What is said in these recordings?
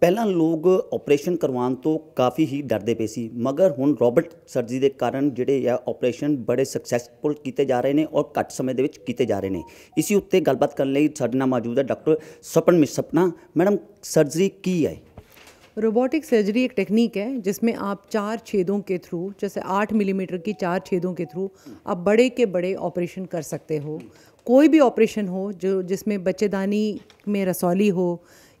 ਪਹਿਲਾਂ ਲੋਕ ਆਪਰੇਸ਼ਨ ਕਰਵਾਉਣ ਤੋਂ ਕਾਫੀ ਹੀ ਡਰਦੇ ਪਏ ਸੀ ਮਗਰ ਹੁਣ ਰੋਬਰਟ ਸਰਜਰੀ ਦੇ ਕਾਰਨ ਜਿਹੜੇ ਆ ਆਪਰੇਸ਼ਨ ਬੜੇ ਸਕਸੈਸਫੁਲ ਕੀਤੇ ਜਾ ਰਹੇ ਨੇ ਔਰ ਘੱਟ ਸਮੇਂ ਦੇ ਵਿੱਚ ਕੀਤੇ ਜਾ ਰਹੇ ਨੇ ਇਸੇ ਉੱਤੇ ਗੱਲਬਾਤ ਕਰਨ ਲਈ ਸਾਡੇ ਨਾਲ ਮੌਜੂਦ ਹੈ ਡਾਕਟਰ ਸਪਨ ਮਿਸਪਨਾ ਮੈਡਮ ਮੈਡਮ ਕੀ ਹੈ ਰੋਬੋਟਿਕ ਸਰਜਰੀ ਇੱਕ ਟੈਕਨੀਕ ਹੈ ਜਿਸ ਵਿੱਚ ਆਪ ਚਾਰ ਛੇਦੋਂ ਕੇ ਥਰੂ ਜਿਵੇਂ 8 ਮਿਲੀਮੀਟਰ ਕੀ ਚਾਰ ਛੇਦੋਂ ਕੇ ਥਰੂ ਆਪ ਬੜੇ ਕੇ ਬੜੇ ਆਪਰੇਸ਼ਨ ਕਰ ਸਕਤੇ ਹੋ कोई भी ऑपरेशन हो जो जिसमें बच्चेदानी में रसौली हो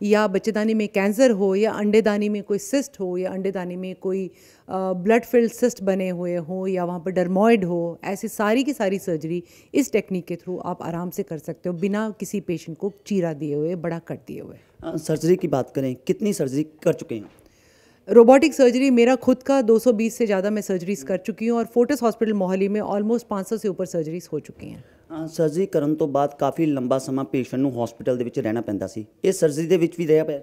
या बच्चेदानी में कैंसर हो या अंडेदानी में कोई सिस्ट हो या अंडेदानी में कोई ब्लड फिल्ड सिस्ट बने हुए हो या वहाँ पर डरमोइड हो ऐसी सारी की सारी सर्जरी इस टेक्निक के थ्रू आप आराम से कर सकते हो बिना किसी पेशेंट को चीरा दिए हुए बड़ा कट दिए हुए सर्जरी की बात करें कितनी सर्जरी कर चुके हैं रोबोटिक सर्जरी मेरा खुद का 220 से ज़्यादा मैं सर्जरीज कर चुकी हूँ और फोटस हॉस्पिटल मोहाली में ऑलमोस्ट 500 से ऊपर सर्जरीज हो चुकी हैं सर्जरी ਕਰਨ तो बाद काफ़ी लंबा ਸਮਾਂ पेशेंट ਨੂੰ रहना पैंता सर्जरी के ਪੈਂਦਾ ਸੀ ਇਹ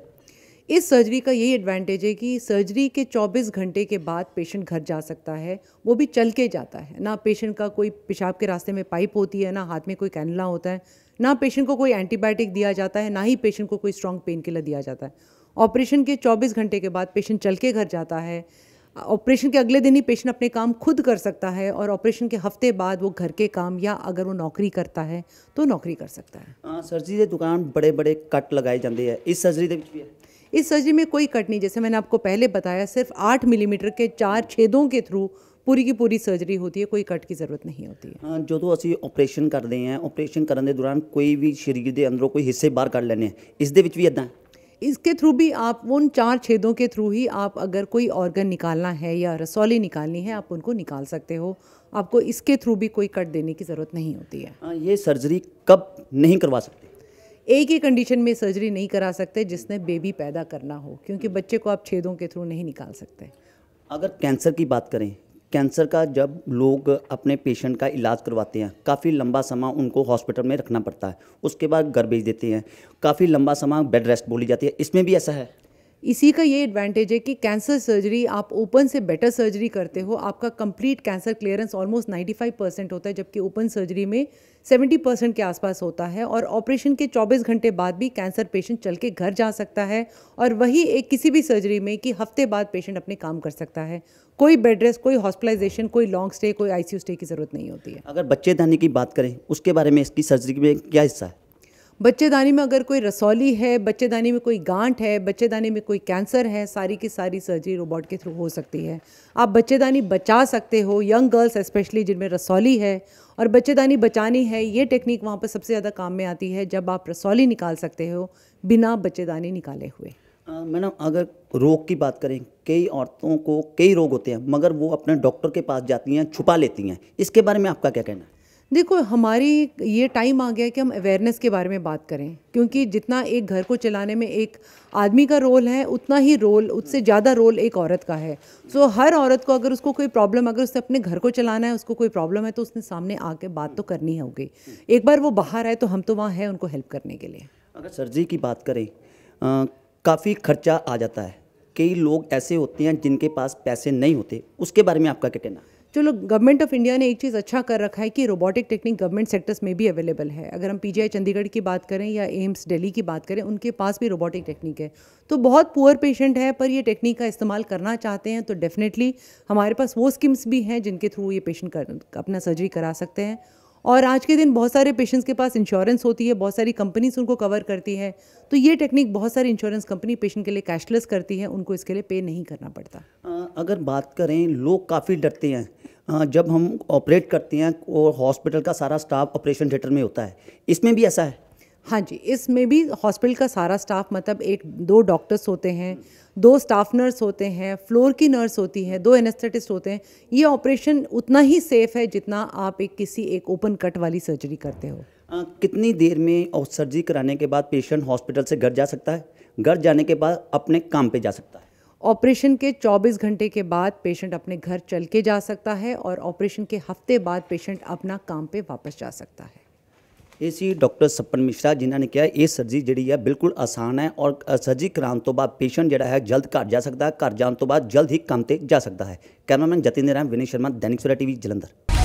इस सर्जरी का यही एडवांटेज है कि सर्जरी के 24 घंटे के बाद पेशेंट घर जा सकता है वो भी चल के जाता है ना पेशेंट का कोई पेशाब के रास्ते में पाइप होती है ना हाथ में कोई कैनला होता है ना पेशेंट को कोई एंटीबायोटिक दिया जाता है ना ही पेशेंट को कोई स्ट्रॉन्ग पेन किलर दिया जाता है ऑपरेशन के 24 घंटे के बाद पेशेंट चल के घर जाता है ऑपरेशन के अगले दिन ही पेशेंट अपने काम खुद कर सकता है और ऑपरेशन के हफ्ते बाद वो घर के काम या अगर वो नौकरी करता है तो नौकरी कर सकता है हाँ, सर्जरी के दुकान बड़े बड़े कट लगाए जाते हैं इस सर्जरी के है इस सर्जरी में कोई कट नहीं जैसे मैंने आपको पहले बताया सिर्फ आठ मिलीमीटर के चार छेदों के थ्रू पूरी की पूरी सर्जरी होती है कोई कट की जरूरत नहीं होती है हाँ, जो तो ਆਪਰੇਸ਼ਨ ऑपरेशन करते हैं ऑपरेशन करने के दौरान कोई भी शरीर के अंदरों कोई हिस्से ਕੱਢ कर लेने ਇਸ ਦੇ ਵਿੱਚ ਵੀ इसके थ्रू भी आप उन चार छेदों के थ्रू ही आप अगर कोई ऑर्गन निकालना है या रसौली निकालनी है आप उनको निकाल सकते हो आपको इसके थ्रू भी कोई कट देने की ज़रूरत नहीं होती है हाँ, ये सर्जरी कब नहीं करवा सकते एक ही कंडीशन में सर्जरी नहीं करा सकते जिसने बेबी पैदा करना हो क्योंकि बच्चे को आप छेदों के थ्रू नहीं निकाल सकते अगर कैंसर की बात करें कैंसर का जब लोग अपने पेशेंट का इलाज करवाते हैं काफ़ी लंबा समय उनको हॉस्पिटल में रखना पड़ता है उसके बाद घर भेज देते हैं काफ़ी लंबा समय बेड रेस्ट बोली जाती है इसमें भी ऐसा है इसी का ये एडवांटेज है कि कैंसर सर्जरी आप ओपन से बेटर सर्जरी करते हो आपका complete cancer clearance almost 95 percent होता है जबकि ओपन सर्जरी में 70 परसेंट के आसपास होता है और ऑपरेशन के 24 घंटे बाद भी कैंसर पेशेंट चल के घर जा सकता है और वही एक किसी भी सर्जरी में कि हफ्ते बाद पेशेंट अपने काम कर सकता है कोई बेड रेस्ट कोई हॉस्पिटलाइजेशन कोई लॉन्ग स्टे कोई आईसीयू स्टे की ज़रूरत नहीं होती है अगर बच्चे बच्चेदानी की बात करें उसके बारे में इसकी सर्जरी में क्या हिस्सा है बच्चेदानी में अगर कोई रसौली है बच्चेदानी में कोई गांठ है बच्चेदानी में कोई कैंसर है सारी की सारी सर्जरी रोबोट के थ्रू हो सकती है आप बच्चेदानी बचा सकते हो यंग गर्ल्स स्पेशली जिनमें रसौली है और बच्चेदानी बचानी है ये टेक्निक वहाँ पर सबसे ज़्यादा काम में आती है जब आप रसौली निकाल सकते हो बिना बच्चेदानी निकाले हुए मैडम अगर रोग की बात करें कई औरतों को कई रोग होते हैं मगर वो अपने डॉक्टर के पास जाती हैं छुपा लेती हैं इसके बारे में आपका क्या कहना है देखो हमारी ये टाइम आ गया है कि हम अवेयरनेस के बारे में बात करें क्योंकि जितना एक घर को चलाने में एक आदमी का रोल है उतना ही रोल उससे ज़्यादा रोल एक औरत का है सो so, हर औरत को अगर उसको कोई प्रॉब्लम अगर उससे अपने घर को चलाना है उसको कोई प्रॉब्लम है तो उसने सामने आके बात तो करनी होगी एक बार वो बाहर आए तो हम तो वहाँ हैं उनको हेल्प करने के लिए अगर जी की बात करें काफ़ी खर्चा आ जाता है कई लोग ऐसे होते हैं जिनके पास पैसे नहीं होते उसके बारे में आपका क्या कहना चलो गवर्नमेंट ऑफ इंडिया ने एक चीज़ अच्छा कर रखा है कि रोबोटिक टेक्निक गवर्नमेंट सेक्टर्स में भी अवेलेबल है अगर हम पीजीआई चंडीगढ़ की बात करें या एम्स दिल्ली की बात करें उनके पास भी रोबोटिक टेक्निक है तो बहुत पुअर पेशेंट है पर ये टेक्निक का इस्तेमाल करना चाहते हैं तो डेफिनेटली हमारे पास वो स्कीम्स भी हैं जिनके थ्रू ये पेशेंट कर, अपना सर्जरी करा सकते हैं और आज के दिन बहुत सारे पेशेंट्स के पास इंश्योरेंस होती है बहुत सारी कंपनीज उनको कवर करती है तो ये टेक्निक बहुत सारी इंश्योरेंस कंपनी पेशेंट के लिए कैशलेस करती है उनको इसके लिए पे नहीं करना पड़ता अगर बात करें लोग काफ़ी डरते हैं जब हम ऑपरेट करते हैं और हॉस्पिटल का सारा स्टाफ ऑपरेशन थिएटर में होता है इसमें भी ऐसा है हाँ जी इसमें भी हॉस्पिटल का सारा स्टाफ मतलब एक दो डॉक्टर्स होते हैं दो स्टाफ नर्स होते हैं फ्लोर की नर्स होती है दो एनेस्थेटिस्ट होते हैं ये ऑपरेशन उतना ही सेफ है जितना आप एक किसी एक ओपन कट वाली सर्जरी करते हो आ, कितनी देर में सर्जरी कराने के बाद पेशेंट हॉस्पिटल से घर जा सकता है घर जाने के बाद अपने काम पे जा सकता है ऑपरेशन के 24 घंटे के बाद पेशेंट अपने घर चल के जा सकता है और ऑपरेशन के हफ्ते बाद पेशेंट अपना काम पे वापस जा सकता है इसी डॉक्टर सपन मिश्रा जिन्होंने कहा यह सर्जरी जी है बिल्कुल आसान है और सर्जरी कराने तो बाद पेशेंट जोड़ा है जल्द घर जा सकता है घर जाने तो बाद जल्द ही काम पर जा सकता है कैमरामैन जतेंद्र राम विनय शर्मा दैनिक सुरा टीवी जलंधर